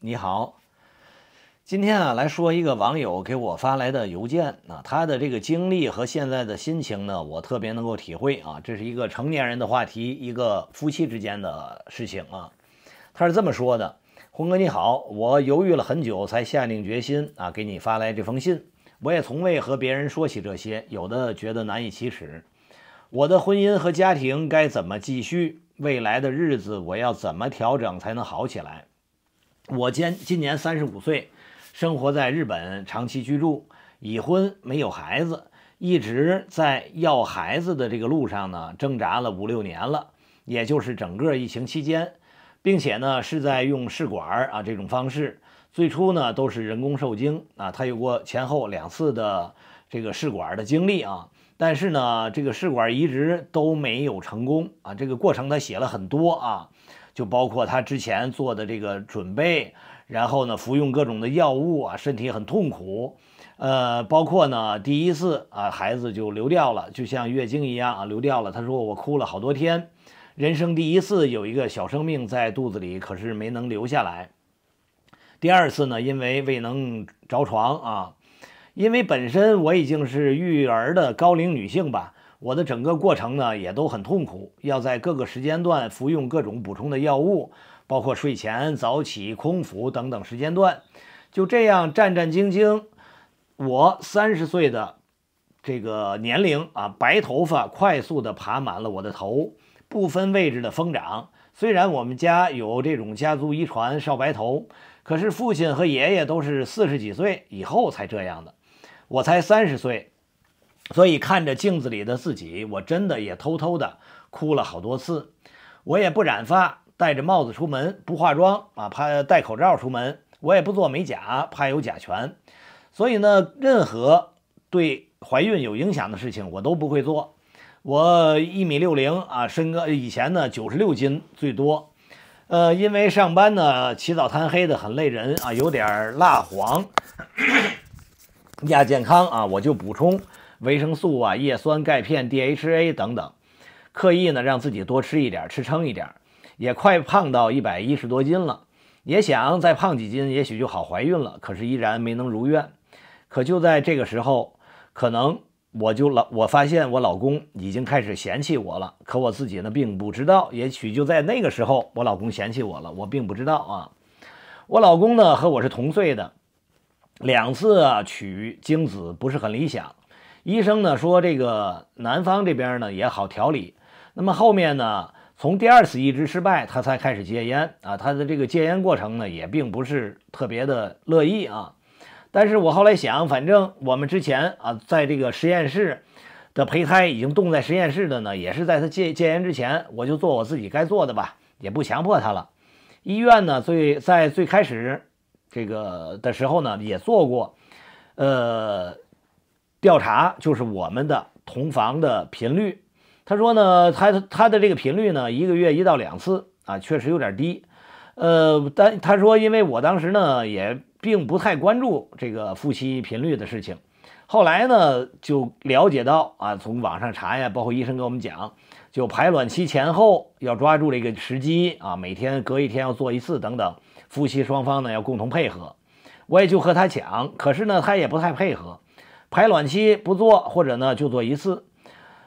你好，今天啊，来说一个网友给我发来的邮件。啊，他的这个经历和现在的心情呢，我特别能够体会啊。这是一个成年人的话题，一个夫妻之间的事情啊。他是这么说的：“洪哥你好，我犹豫了很久才下定决心啊，给你发来这封信。我也从未和别人说起这些，有的觉得难以启齿。我的婚姻和家庭该怎么继续？未来的日子我要怎么调整才能好起来？”我今今年三十五岁，生活在日本，长期居住，已婚，没有孩子，一直在要孩子的这个路上呢，挣扎了五六年了，也就是整个疫情期间，并且呢是在用试管啊这种方式，最初呢都是人工受精啊，他有过前后两次的这个试管的经历啊，但是呢这个试管移植都没有成功啊，这个过程他写了很多啊。就包括他之前做的这个准备，然后呢，服用各种的药物啊，身体很痛苦。呃，包括呢，第一次啊，孩子就流掉了，就像月经一样啊流掉了。他说我哭了好多天，人生第一次有一个小生命在肚子里，可是没能留下来。第二次呢，因为未能着床啊，因为本身我已经是育儿的高龄女性吧。我的整个过程呢也都很痛苦，要在各个时间段服用各种补充的药物，包括睡前、早起、空腹等等时间段，就这样战战兢兢。我三十岁的这个年龄啊，白头发快速的爬满了我的头，不分位置的疯长。虽然我们家有这种家族遗传少白头，可是父亲和爷爷都是四十几岁以后才这样的，我才三十岁。所以看着镜子里的自己，我真的也偷偷的哭了好多次。我也不染发，戴着帽子出门，不化妆啊，怕戴口罩出门，我也不做美甲，怕有甲醛。所以呢，任何对怀孕有影响的事情我都不会做。我一米六零啊，身高以前呢九十六斤最多。呃，因为上班呢起早贪黑的很累人啊，有点蜡黄，亚健康啊，我就补充。维生素啊，叶酸、钙片、DHA 等等，刻意呢让自己多吃一点，吃撑一点，也快胖到一百一十多斤了。也想再胖几斤，也许就好怀孕了。可是依然没能如愿。可就在这个时候，可能我就老，我发现我老公已经开始嫌弃我了。可我自己呢，并不知道。也许就在那个时候，我老公嫌弃我了，我并不知道啊。我老公呢，和我是同岁的，两次取精子不是很理想。医生呢说这个南方这边呢也好调理，那么后面呢从第二次移植失败，他才开始戒烟啊。他的这个戒烟过程呢也并不是特别的乐意啊。但是我后来想，反正我们之前啊，在这个实验室的胚胎已经冻在实验室的呢，也是在他戒戒烟之前，我就做我自己该做的吧，也不强迫他了。医院呢最在最开始这个的时候呢也做过，呃。调查就是我们的同房的频率。他说呢，他他的这个频率呢，一个月一到两次啊，确实有点低。呃，但他说，因为我当时呢也并不太关注这个夫妻频率的事情。后来呢就了解到啊，从网上查呀，包括医生给我们讲，就排卵期前后要抓住这个时机啊，每天隔一天要做一次等等，夫妻双方呢要共同配合。我也就和他讲，可是呢他也不太配合。排卵期不做，或者呢就做一次。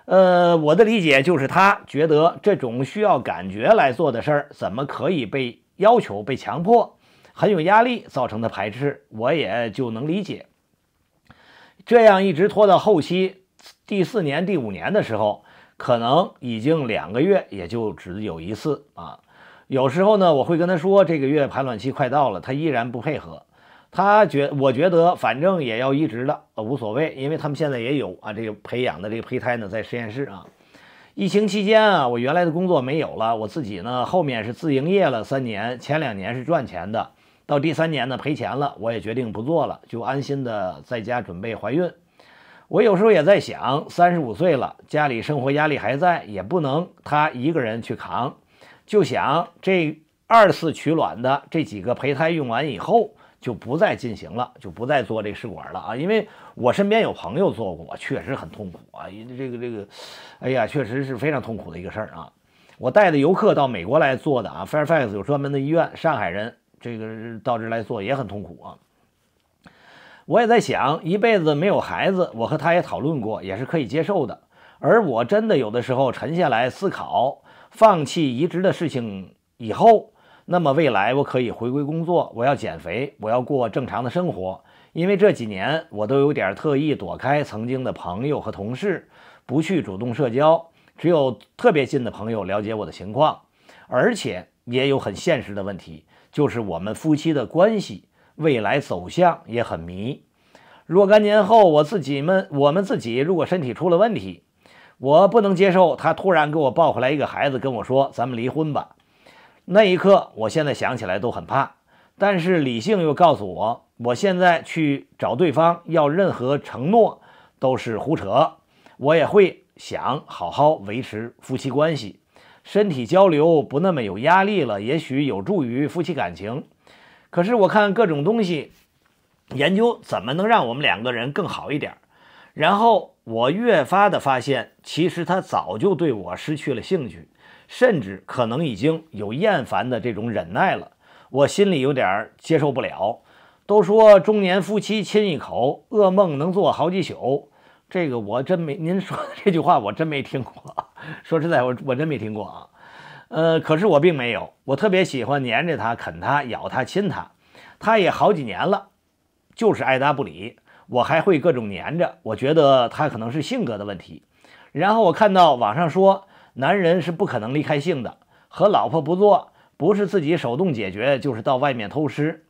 呃，我的理解就是，他觉得这种需要感觉来做的事儿，怎么可以被要求、被强迫，很有压力造成的排斥，我也就能理解。这样一直拖到后期，第四年、第五年的时候，可能已经两个月也就只有一次啊。有时候呢，我会跟他说这个月排卵期快到了，他依然不配合。他觉我觉得反正也要移植的，呃，无所谓，因为他们现在也有啊，这个培养的这个胚胎呢，在实验室啊。疫情期间啊，我原来的工作没有了，我自己呢后面是自营业了三年，前两年是赚钱的，到第三年呢赔钱了，我也决定不做了，就安心的在家准备怀孕。我有时候也在想，三十五岁了，家里生活压力还在，也不能他一个人去扛，就想这二次取卵的这几个胚胎用完以后。就不再进行了，就不再做这试管了啊！因为我身边有朋友做过，确实很痛苦啊！这个这个，哎呀，确实是非常痛苦的一个事儿啊！我带的游客到美国来做的啊，Fairfax 有专门的医院，上海人这个到这来做也很痛苦啊！我也在想，一辈子没有孩子，我和他也讨论过，也是可以接受的。而我真的有的时候沉下来思考，放弃移植的事情以后。那么未来我可以回归工作，我要减肥，我要过正常的生活。因为这几年我都有点特意躲开曾经的朋友和同事，不去主动社交，只有特别近的朋友了解我的情况。而且也有很现实的问题，就是我们夫妻的关系未来走向也很迷。若干年后，我自己们我们自己如果身体出了问题，我不能接受他突然给我抱回来一个孩子，跟我说咱们离婚吧。那一刻，我现在想起来都很怕，但是理性又告诉我，我现在去找对方要任何承诺都是胡扯。我也会想好好维持夫妻关系，身体交流不那么有压力了，也许有助于夫妻感情。可是我看各种东西，研究怎么能让我们两个人更好一点。然后我越发的发现，其实他早就对我失去了兴趣。甚至可能已经有厌烦的这种忍耐了，我心里有点接受不了。都说中年夫妻亲一口，噩梦能做好几宿。这个我真没，您说这句话我真没听过。说实在，我我真没听过啊。呃，可是我并没有，我特别喜欢粘着他、啃他、咬他、亲他，他也好几年了，就是爱答不理。我还会各种粘着，我觉得他可能是性格的问题。然后我看到网上说。男人是不可能离开性的，和老婆不做，不是自己手动解决，就是到外面偷吃。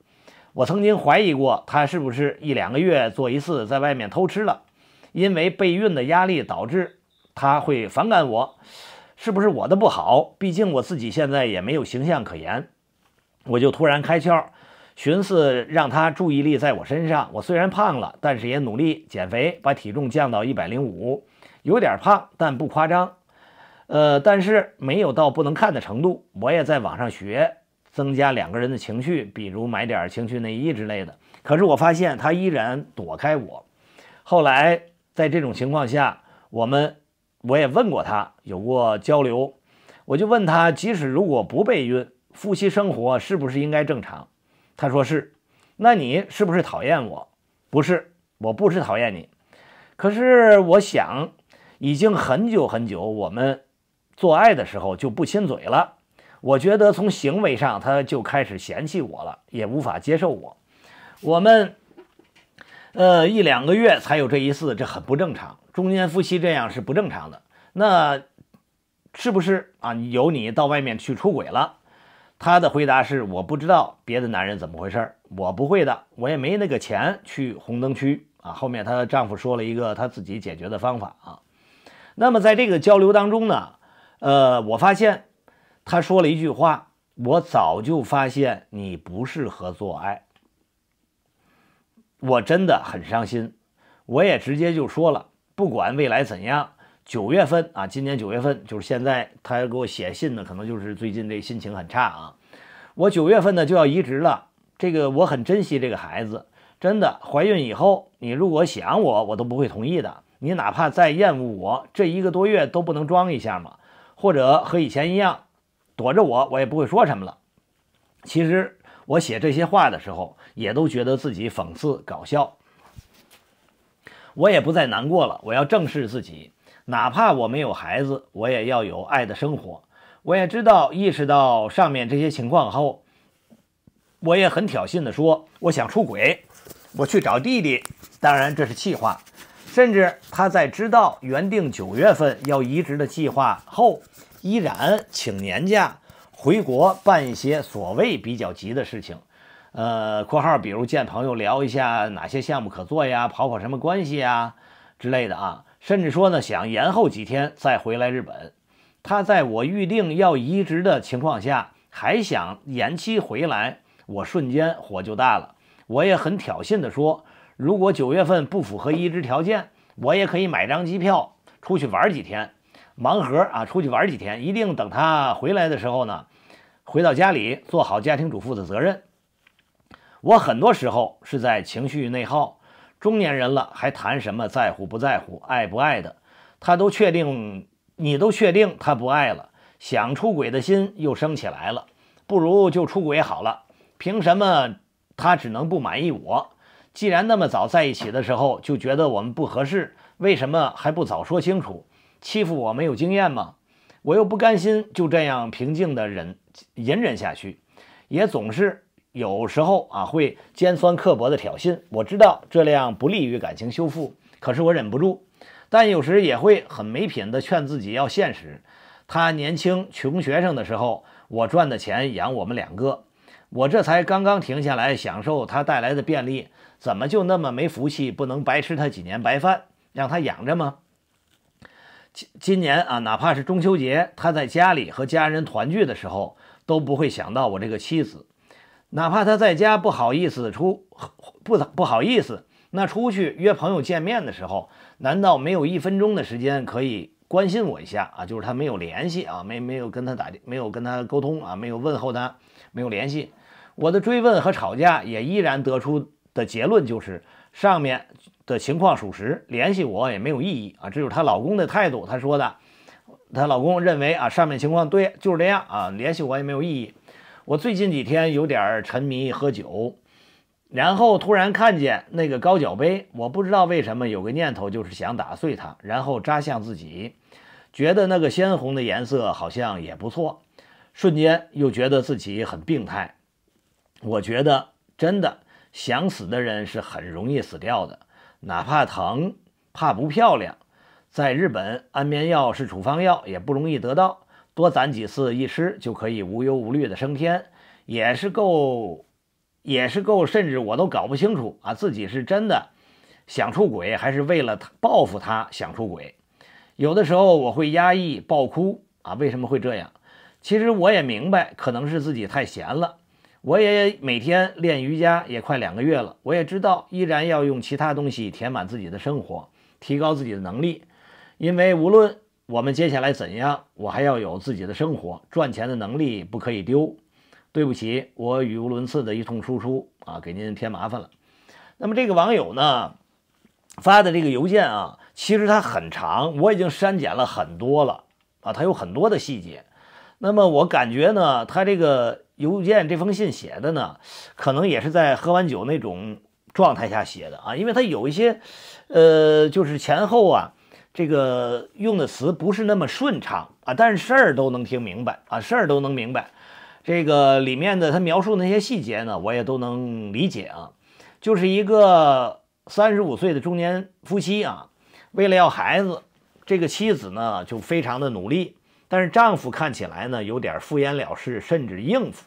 我曾经怀疑过他是不是一两个月做一次，在外面偷吃了，因为备孕的压力导致他会反感我，是不是我的不好？毕竟我自己现在也没有形象可言。我就突然开窍，寻思让他注意力在我身上。我虽然胖了，但是也努力减肥，把体重降到一百零五，有点胖，但不夸张。呃，但是没有到不能看的程度。我也在网上学增加两个人的情绪，比如买点情趣内衣之类的。可是我发现他依然躲开我。后来在这种情况下，我们我也问过他，有过交流。我就问他，即使如果不备孕，夫妻生活是不是应该正常？他说是。那你是不是讨厌我？不是，我不是讨厌你。可是我想，已经很久很久，我们。做爱的时候就不亲嘴了，我觉得从行为上他就开始嫌弃我了，也无法接受我。我们，呃，一两个月才有这一次，这很不正常。中间夫妻这样是不正常的，那是不是啊？有你到外面去出轨了？他的回答是我不知道别的男人怎么回事，我不会的，我也没那个钱去红灯区啊。后面她的丈夫说了一个他自己解决的方法啊。那么在这个交流当中呢？呃，我发现他说了一句话，我早就发现你不适合做爱，我真的很伤心，我也直接就说了，不管未来怎样，九月份啊，今年九月份就是现在，他给我写信呢，可能就是最近这心情很差啊。我九月份呢就要移植了，这个我很珍惜这个孩子，真的，怀孕以后你如果想我，我都不会同意的，你哪怕再厌恶我，这一个多月都不能装一下吗？或者和以前一样躲着我，我也不会说什么了。其实我写这些话的时候，也都觉得自己讽刺搞笑。我也不再难过了，我要正视自己，哪怕我没有孩子，我也要有爱的生活。我也知道，意识到上面这些情况后，我也很挑衅地说：“我想出轨，我去找弟弟。”当然，这是气话。甚至他在知道原定九月份要移植的计划后，依然请年假回国办一些所谓比较急的事情，呃（括号比如见朋友聊一下哪些项目可做呀，跑跑什么关系呀之类的啊），甚至说呢想延后几天再回来日本。他在我预定要移植的情况下还想延期回来，我瞬间火就大了。我也很挑衅的说。如果九月份不符合移植条件，我也可以买张机票出去玩几天，盲盒啊，出去玩几天。一定等他回来的时候呢，回到家里做好家庭主妇的责任。我很多时候是在情绪内耗，中年人了还谈什么在乎不在乎、爱不爱的？他都确定，你都确定他不爱了，想出轨的心又升起来了，不如就出轨好了。凭什么他只能不满意我？既然那么早在一起的时候就觉得我们不合适，为什么还不早说清楚？欺负我没有经验吗？我又不甘心就这样平静的忍隐忍下去，也总是有时候啊会尖酸刻薄的挑衅。我知道这样不利于感情修复，可是我忍不住。但有时也会很没品的劝自己要现实。他年轻穷学生的时候，我赚的钱养我们两个，我这才刚刚停下来享受他带来的便利。怎么就那么没福气，不能白吃他几年白饭，让他养着吗？今今年啊，哪怕是中秋节，他在家里和家人团聚的时候，都不会想到我这个妻子。哪怕他在家不好意思出，不不好意思，那出去约朋友见面的时候，难道没有一分钟的时间可以关心我一下啊？就是他没有联系啊，没没有跟他打没有跟他沟通啊，没有问候他，没有联系。我的追问和吵架也依然得出。的结论就是上面的情况属实，联系我也没有意义啊！这就是她老公的态度，她说的。她老公认为啊，上面情况对，就是这样啊，联系我也没有意义。我最近几天有点沉迷喝酒，然后突然看见那个高脚杯，我不知道为什么有个念头，就是想打碎它，然后扎向自己，觉得那个鲜红的颜色好像也不错，瞬间又觉得自己很病态。我觉得真的。想死的人是很容易死掉的，哪怕疼，怕不漂亮。在日本，安眠药是处方药，也不容易得到。多攒几次一吃就可以无忧无虑的升天，也是够，也是够。甚至我都搞不清楚啊，自己是真的想出轨，还是为了报复他想出轨？有的时候我会压抑爆哭啊，为什么会这样？其实我也明白，可能是自己太闲了。我也每天练瑜伽，也快两个月了。我也知道，依然要用其他东西填满自己的生活，提高自己的能力，因为无论我们接下来怎样，我还要有自己的生活，赚钱的能力不可以丢。对不起，我语无伦次的一通输出啊，给您添麻烦了。那么这个网友呢发的这个邮件啊，其实它很长，我已经删减了很多了啊，它有很多的细节。那么我感觉呢，他这个。邮件这封信写的呢，可能也是在喝完酒那种状态下写的啊，因为他有一些，呃，就是前后啊，这个用的词不是那么顺畅啊，但是事儿都能听明白啊，事儿都能明白，这个里面的他描述那些细节呢，我也都能理解啊，就是一个三十五岁的中年夫妻啊，为了要孩子，这个妻子呢就非常的努力，但是丈夫看起来呢有点敷衍了事，甚至应付。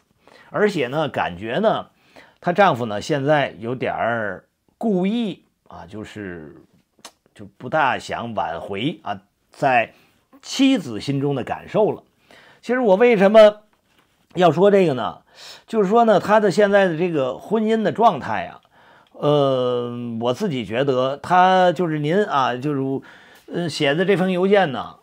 而且呢，感觉呢，她丈夫呢现在有点儿故意啊，就是就不大想挽回啊，在妻子心中的感受了。其实我为什么要说这个呢？就是说呢，他的现在的这个婚姻的状态啊，呃，我自己觉得他就是您啊，就是呃写的这封邮件呢，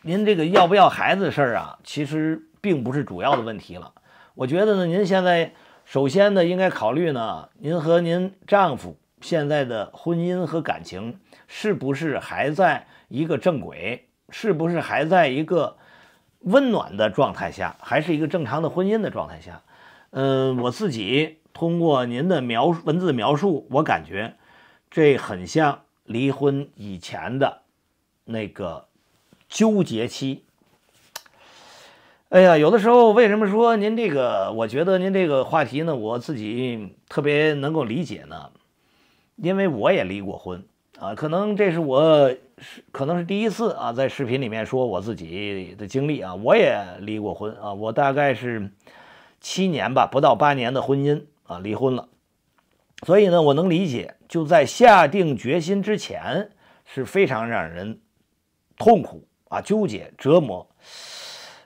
您这个要不要孩子的事儿啊，其实并不是主要的问题了。我觉得呢，您现在首先呢，应该考虑呢，您和您丈夫现在的婚姻和感情是不是还在一个正轨，是不是还在一个温暖的状态下，还是一个正常的婚姻的状态下？嗯，我自己通过您的描述文字描述，我感觉这很像离婚以前的那个纠结期。哎呀，有的时候为什么说您这个？我觉得您这个话题呢，我自己特别能够理解呢，因为我也离过婚啊。可能这是我是可能是第一次啊，在视频里面说我自己的经历啊，我也离过婚啊。我大概是七年吧，不到八年的婚姻啊，离婚了。所以呢，我能理解，就在下定决心之前是非常让人痛苦啊、纠结、折磨。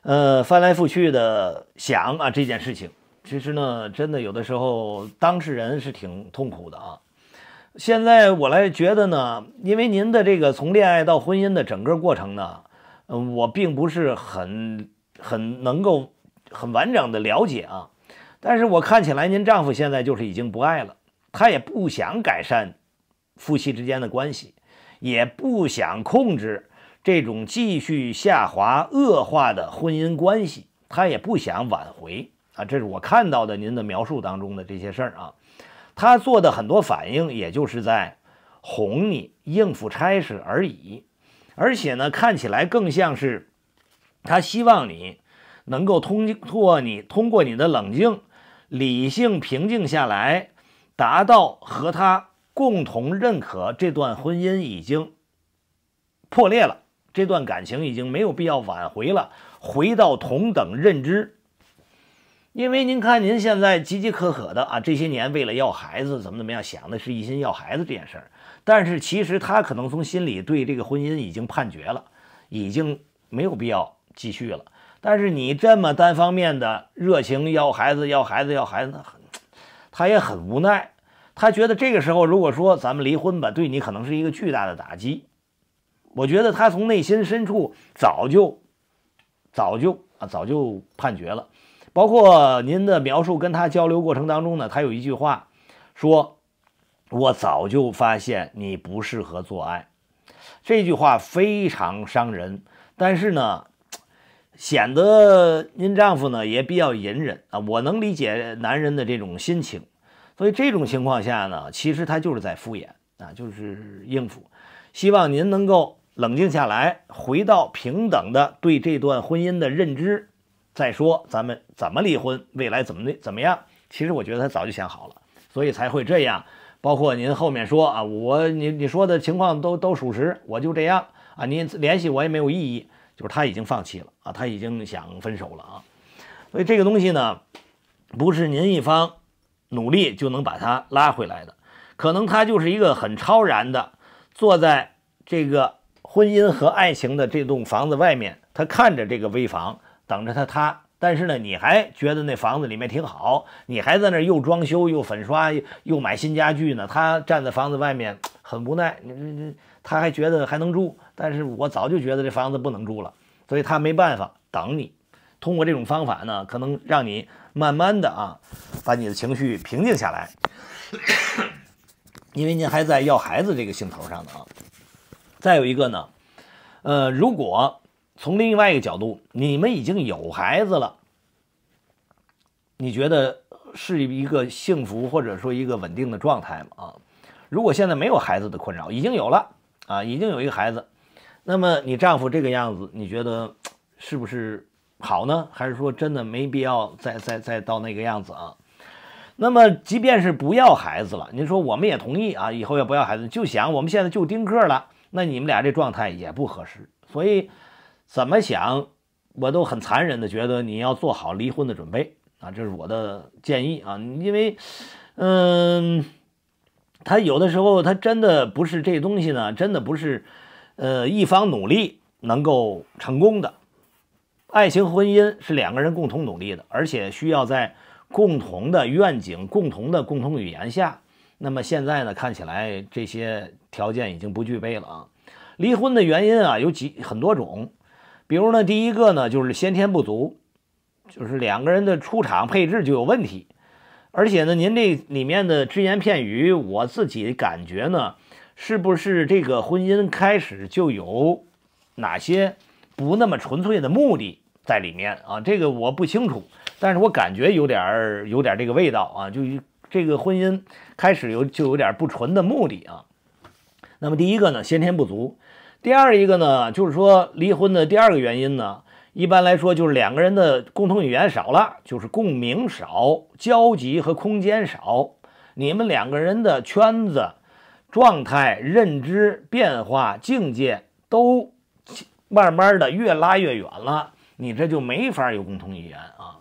呃，翻来覆去的想啊，这件事情，其实呢，真的有的时候当事人是挺痛苦的啊。现在我来觉得呢，因为您的这个从恋爱到婚姻的整个过程呢，嗯，我并不是很很能够很完整的了解啊。但是我看起来，您丈夫现在就是已经不爱了，他也不想改善夫妻之间的关系，也不想控制。这种继续下滑恶化的婚姻关系，他也不想挽回啊！这是我看到的您的描述当中的这些事儿啊，他做的很多反应，也就是在哄你、应付差事而已。而且呢，看起来更像是他希望你能够通过你通过你的冷静、理性、平静下来，达到和他共同认可这段婚姻已经破裂了。这段感情已经没有必要挽回了，回到同等认知。因为您看，您现在急急可可的啊，这些年为了要孩子怎么怎么样，想的是一心要孩子这件事儿。但是其实他可能从心里对这个婚姻已经判决了，已经没有必要继续了。但是你这么单方面的热情要孩子，要孩子，要孩子，很，他也很无奈。他觉得这个时候如果说咱们离婚吧，对你可能是一个巨大的打击。我觉得他从内心深处早就、早就啊、早就判决了，包括您的描述，跟他交流过程当中呢，他有一句话说：“我早就发现你不适合做爱。”这句话非常伤人，但是呢，显得您丈夫呢也比较隐忍啊。我能理解男人的这种心情，所以这种情况下呢，其实他就是在敷衍啊，就是应付，希望您能够。冷静下来，回到平等的对这段婚姻的认知，再说咱们怎么离婚，未来怎么怎么样？其实我觉得他早就想好了，所以才会这样。包括您后面说啊，我你你说的情况都都属实，我就这样啊。您联系我也没有意义，就是他已经放弃了啊，他已经想分手了啊。所以这个东西呢，不是您一方努力就能把他拉回来的，可能他就是一个很超然的坐在这个。婚姻和爱情的这栋房子外面，他看着这个危房，等着它塌。但是呢，你还觉得那房子里面挺好，你还在那又装修又粉刷又买新家具呢。他站在房子外面很无奈，你你他还觉得还能住，但是我早就觉得这房子不能住了，所以他没办法等你。通过这种方法呢，可能让你慢慢的啊，把你的情绪平静下来，因为您还在要孩子这个兴头上呢啊。再有一个呢，呃，如果从另外一个角度，你们已经有孩子了，你觉得是一个幸福或者说一个稳定的状态吗？啊，如果现在没有孩子的困扰，已经有了啊，已经有一个孩子，那么你丈夫这个样子，你觉得是不是好呢？还是说真的没必要再再再到那个样子啊？那么即便是不要孩子了，你说我们也同意啊，以后也不要孩子，就想我们现在就丁克了。那你们俩这状态也不合适，所以怎么想，我都很残忍的觉得你要做好离婚的准备啊，这是我的建议啊，因为，嗯，他有的时候他真的不是这东西呢，真的不是，呃，一方努力能够成功的，爱情婚姻是两个人共同努力的，而且需要在共同的愿景、共同的共同语言下，那么现在呢，看起来这些。条件已经不具备了啊！离婚的原因啊有几很多种，比如呢，第一个呢就是先天不足，就是两个人的出场配置就有问题。而且呢，您这里面的只言片语，我自己感觉呢，是不是这个婚姻开始就有哪些不那么纯粹的目的在里面啊？这个我不清楚，但是我感觉有点儿有点这个味道啊，就这个婚姻开始有就有点不纯的目的啊。那么第一个呢，先天不足；第二一个呢，就是说离婚的第二个原因呢，一般来说就是两个人的共同语言少了，就是共鸣少，交集和空间少。你们两个人的圈子、状态、认知变化、境界都慢慢的越拉越远了，你这就没法有共同语言啊。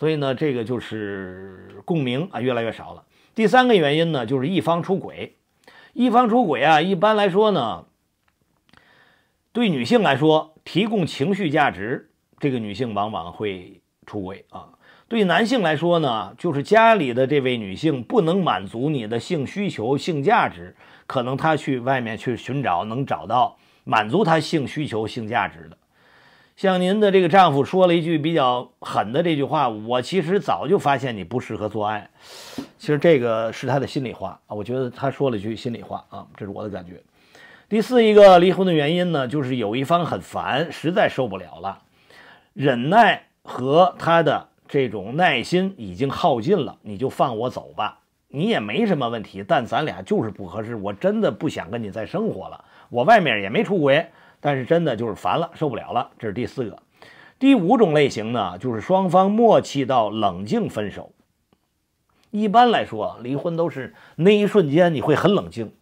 所以呢，这个就是共鸣啊越来越少了。第三个原因呢，就是一方出轨。一方出轨啊，一般来说呢，对女性来说，提供情绪价值，这个女性往往会出轨啊。对男性来说呢，就是家里的这位女性不能满足你的性需求、性价值，可能他去外面去寻找，能找到满足他性需求、性价值的。像您的这个丈夫说了一句比较狠的这句话，我其实早就发现你不适合做爱。其实这个是他的心里话啊，我觉得他说了一句心里话啊，这是我的感觉。第四一个离婚的原因呢，就是有一方很烦，实在受不了了，忍耐和他的这种耐心已经耗尽了，你就放我走吧，你也没什么问题，但咱俩就是不合适，我真的不想跟你再生活了，我外面也没出轨。但是真的就是烦了，受不了了，这是第四个、第五种类型呢，就是双方默契到冷静分手。一般来说，离婚都是那一瞬间你会很冷静。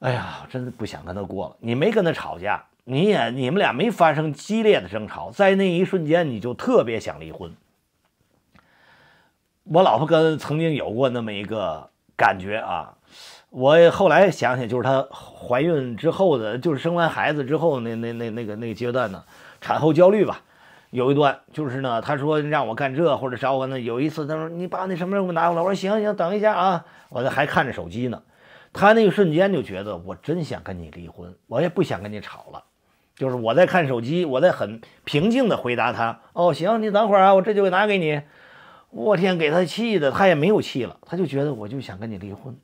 哎呀，真的不想跟他过了。你没跟他吵架，你也你们俩没发生激烈的争吵，在那一瞬间你就特别想离婚。我老婆跟曾经有过那么一个感觉啊。我后来想想，就是她怀孕之后的，就是生完孩子之后那那那那个那个阶段呢，产后焦虑吧，有一段就是呢，她说让我干这或者找我那，有一次她说你把那什么给我拿过来，我说行行，等一下啊，我这还看着手机呢，她那个瞬间就觉得我真想跟你离婚，我也不想跟你吵了，就是我在看手机，我在很平静的回答她，哦行，你等会儿啊，我这就给拿给你，我天，给她气的，她也没有气了，她就觉得我就想跟你离婚。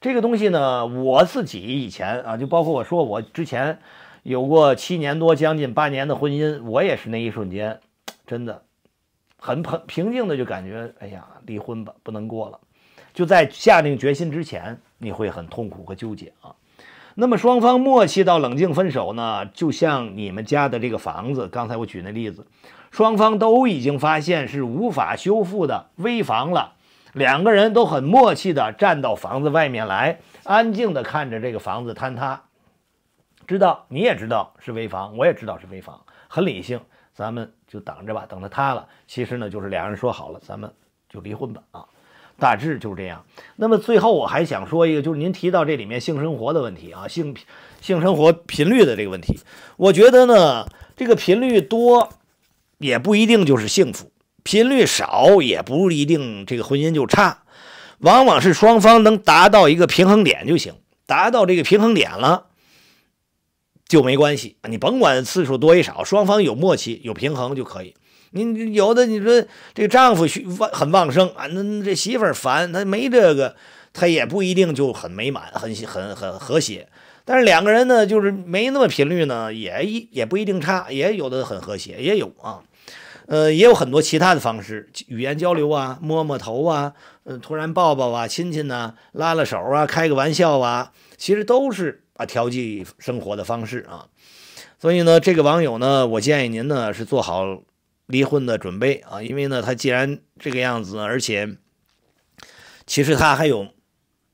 这个东西呢，我自己以前啊，就包括我说，我之前有过七年多将近八年的婚姻，我也是那一瞬间，真的很平平静的就感觉，哎呀，离婚吧，不能过了。就在下定决心之前，你会很痛苦和纠结啊。那么双方默契到冷静分手呢，就像你们家的这个房子，刚才我举那例子，双方都已经发现是无法修复的危房了。两个人都很默契地站到房子外面来，安静地看着这个房子坍塌。知道你也知道是危房，我也知道是危房，很理性。咱们就等着吧，等着塌了。其实呢，就是俩人说好了，咱们就离婚吧。啊，大致就是这样。那么最后我还想说一个，就是您提到这里面性生活的问题啊，性性生活频率的这个问题。我觉得呢，这个频率多也不一定就是幸福。频率少也不一定这个婚姻就差，往往是双方能达到一个平衡点就行。达到这个平衡点了就没关系，你甭管次数多与少，双方有默契、有平衡就可以。你有的你说这个丈夫旺很旺盛，啊，那这媳妇儿烦，他没这个，他也不一定就很美满、很很很和谐。但是两个人呢，就是没那么频率呢，也也不一定差，也有的很和谐，也有啊。呃，也有很多其他的方式，语言交流啊，摸摸头啊，呃，突然抱抱啊，亲亲呐，拉拉手啊，开个玩笑啊，其实都是啊调剂生活的方式啊。所以呢，这个网友呢，我建议您呢是做好离婚的准备啊，因为呢，他既然这个样子，而且，其实他还有，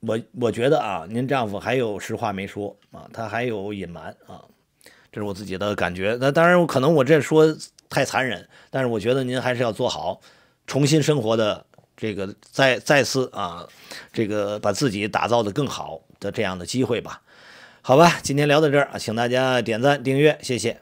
我我觉得啊，您丈夫还有实话没说啊，他还有隐瞒啊，这是我自己的感觉。那当然，可能我这说。太残忍，但是我觉得您还是要做好重新生活的这个再再次啊，这个把自己打造的更好的这样的机会吧，好吧，今天聊到这儿，请大家点赞订阅，谢谢。